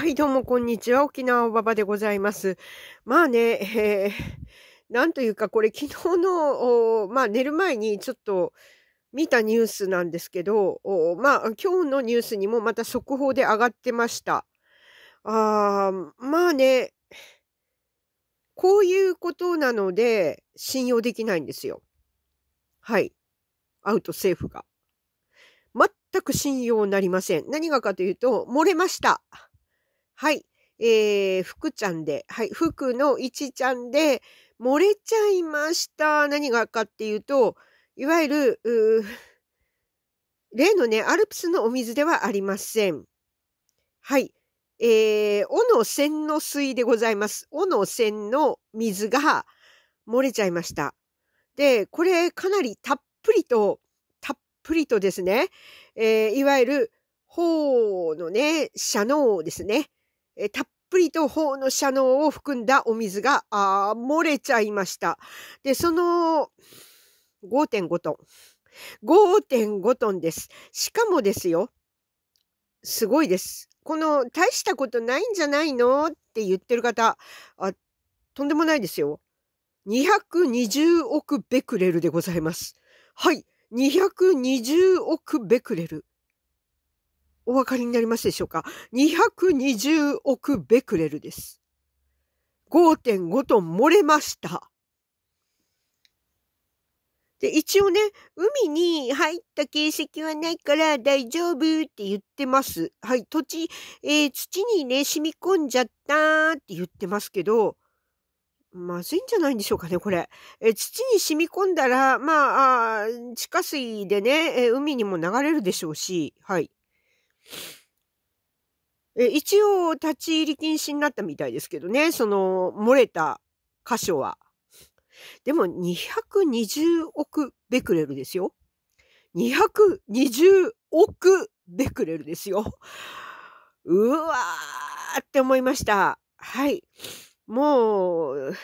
はい、どうもこんにちは。沖縄おばばでございます。まあね、えー、なんというか、これ昨日の、まあ寝る前にちょっと見たニュースなんですけど、まあ今日のニュースにもまた速報で上がってました。あまあね、こういうことなので信用できないんですよ。はい。アウト政府が。全く信用なりません。何がかというと、漏れました。はい。えー、福ちゃんで、はい、福のいちちゃんで、漏れちゃいました。何がかっていうと、いわゆる、例のね、アルプスのお水ではありません。はい。えー、尾の線の水でございます。尾の線の水が漏れちゃいました。で、これかなりたっぷりと、たっぷりとですね、えー、いわゆる、頬のね、社のですね、えたっぷりと頬のシ能を含んだお水があ漏れちゃいました。で、その5.5トン。5.5トンです。しかもですよ。すごいです。この大したことないんじゃないのって言ってる方、あ、とんでもないですよ。220億ベクレルでございます。はい。220億ベクレル。お分かりになりますでしょうか ?220 億ベクレルです。5.5トン漏れました。で、一応ね、海に入った形跡はないから大丈夫って言ってます。はい、土地、えー、土にね、染み込んじゃったって言ってますけど、まずいんじゃないんでしょうかね、これ。え土に染み込んだら、まあ、あ地下水でね、え海にも流れるでしょうし、はい。え一応、立ち入り禁止になったみたいですけどね、その、漏れた箇所は。でも、220億ベクレルですよ。220億ベクレルですよ。うわーって思いました。はい。もう、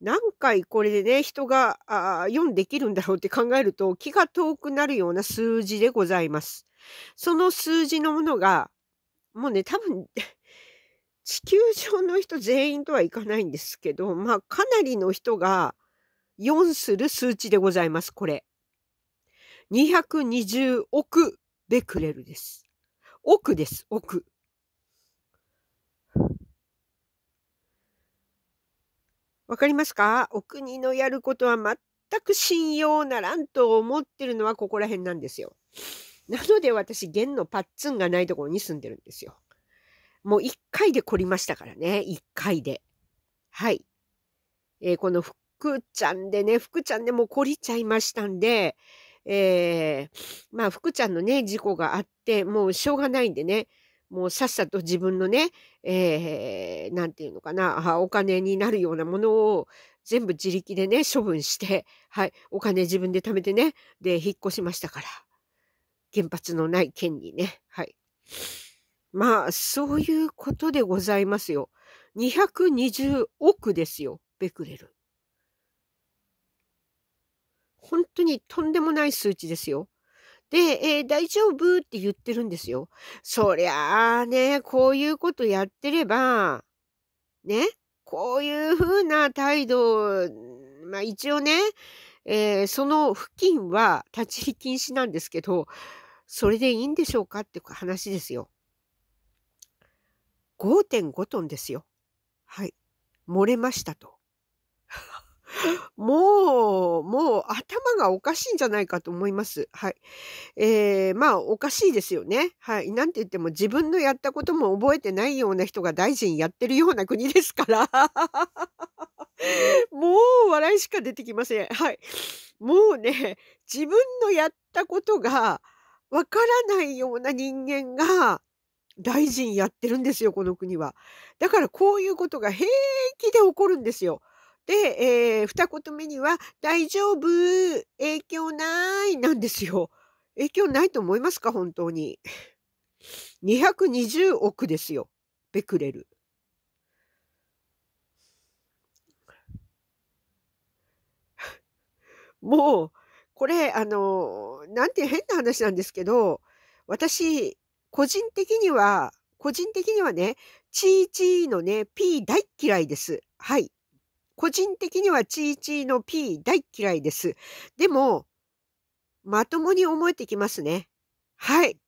何回これでね、人があ読んできるんだろうって考えると気が遠くなるような数字でございます。その数字のものが、もうね、多分、地球上の人全員とはいかないんですけど、まあ、かなりの人が4する数値でございます、これ。220億ベクレルです。億です、億。わかりますかお国のやることは全く信用ならんと思ってるのはここら辺なんですよ。なので私、弦のパッツンがないところに住んでるんですよ。もう一回で凝りましたからね、一回で。はい。えー、この福ちゃんでね、福ちゃんでも凝りちゃいましたんで、えー、まあ福ちゃんのね、事故があって、もうしょうがないんでね、もうさっさと自分のね、えー、なんていうのかな、お金になるようなものを全部自力でね、処分して、はい、お金自分で貯めてね、で、引っ越しましたから。原発のない県にね。はい。まあ、そういうことでございますよ。220億ですよ、ベクレル。本当にとんでもない数値ですよ。で、えー、大丈夫って言ってるんですよ。そりゃあね、こういうことやってれば、ね、こういうふうな態度、まあ一応ね、えー、その付近は立ち入り禁止なんですけど、それでいいんでしょうかって話ですよ。5.5トンですよ。はい。漏れましたと。もう、もう頭がおかしいんじゃないかと思います。はい。えー、まあ、おかしいですよね。はい。なんて言っても自分のやったことも覚えてないような人が大臣やってるような国ですから。もう笑いしか出てきません。はい。もうね、自分のやったことが、わからないような人間が大臣やってるんですよ、この国は。だからこういうことが平気で起こるんですよ。で、えー、二言目には、大丈夫影響ないなんですよ。影響ないと思いますか本当に。220億ですよ。ベクレル。もう、これ、あの、なんて変な話なんですけど、私、個人的には、個人的にはね、チーチーのね、P 大嫌いです。はい。個人的にはチーチーの P 大嫌いです。でも、まともに思えてきますね。はい。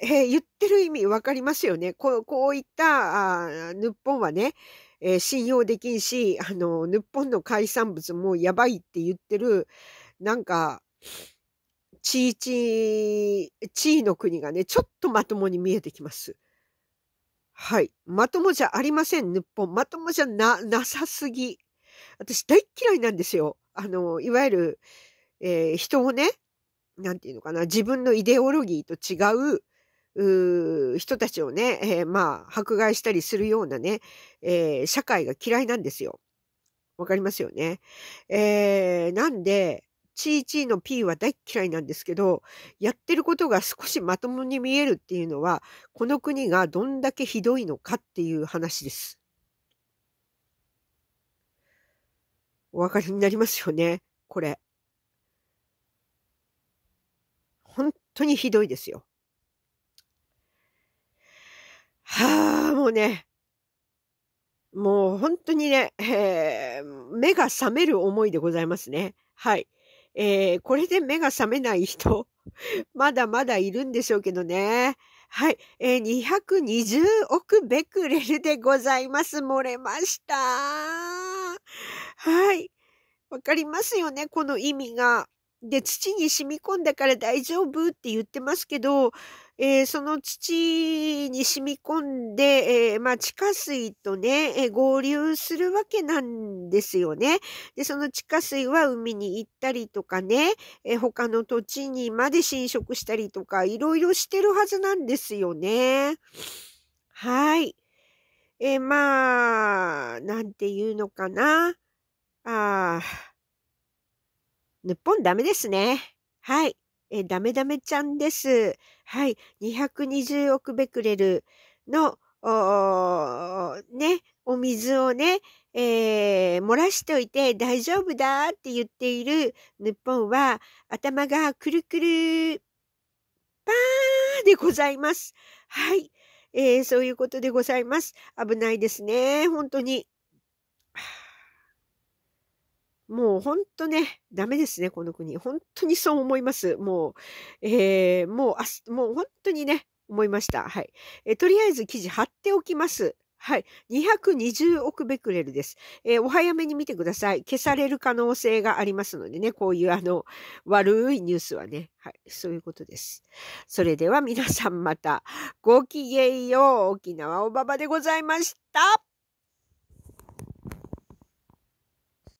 えー、言ってる意味わかりますよね。こうこういったあ日本はね、えー、信用できんし、あの、日本の海産物もやばいって言ってる、なんか、地位地位、地位の国がね、ちょっとまともに見えてきます。はい。まともじゃありません、日本。まともじゃな、なさすぎ。私大嫌いなんですよ。あの、いわゆる、えー、人をね、なんていうのかな、自分のイデオロギーと違う、う人たちをね、えー、まあ、迫害したりするようなね、えー、社会が嫌いなんですよ。わかりますよね。えー、なんで、チーチーの P は大嫌いなんですけど、やってることが少しまともに見えるっていうのは、この国がどんだけひどいのかっていう話です。お分かりになりますよね、これ。本当にひどいですよ。はあ、もうね、もう本当にね、えー、目が覚める思いでございますね。はい。えー、これで目が覚めない人、まだまだいるんでしょうけどね。はい。えー、220億ベクレルでございます。漏れました。はい。わかりますよね、この意味が。で、土に染み込んだから大丈夫って言ってますけど、えー、その土に染み込んで、えー、まあ、地下水とね、えー、合流するわけなんですよね。で、その地下水は海に行ったりとかね、え他の土地にまで侵食したりとか、いろいろしてるはずなんですよね。はい。えまあ、なんていうのかな。日本ダメですね。はい。え、ダメダメちゃんです。はい。220億ベクレルの、おね、お水をね、えー、漏らしておいて大丈夫だって言っている日本は頭がくるくるパーでございます。はい。えー、そういうことでございます。危ないですね。本当に。もう本当ね、ダメですね、この国。本当にそう思います。もう、えー、もう、もう本当にね、思いました。はい。えとりあえず記事貼っておきます。はい。220億ベクレルです。えー、お早めに見てください。消される可能性がありますのでね、こういうあの、悪いニュースはね。はい。そういうことです。それでは皆さんまた、ごきげんよう。沖縄おばばでございました。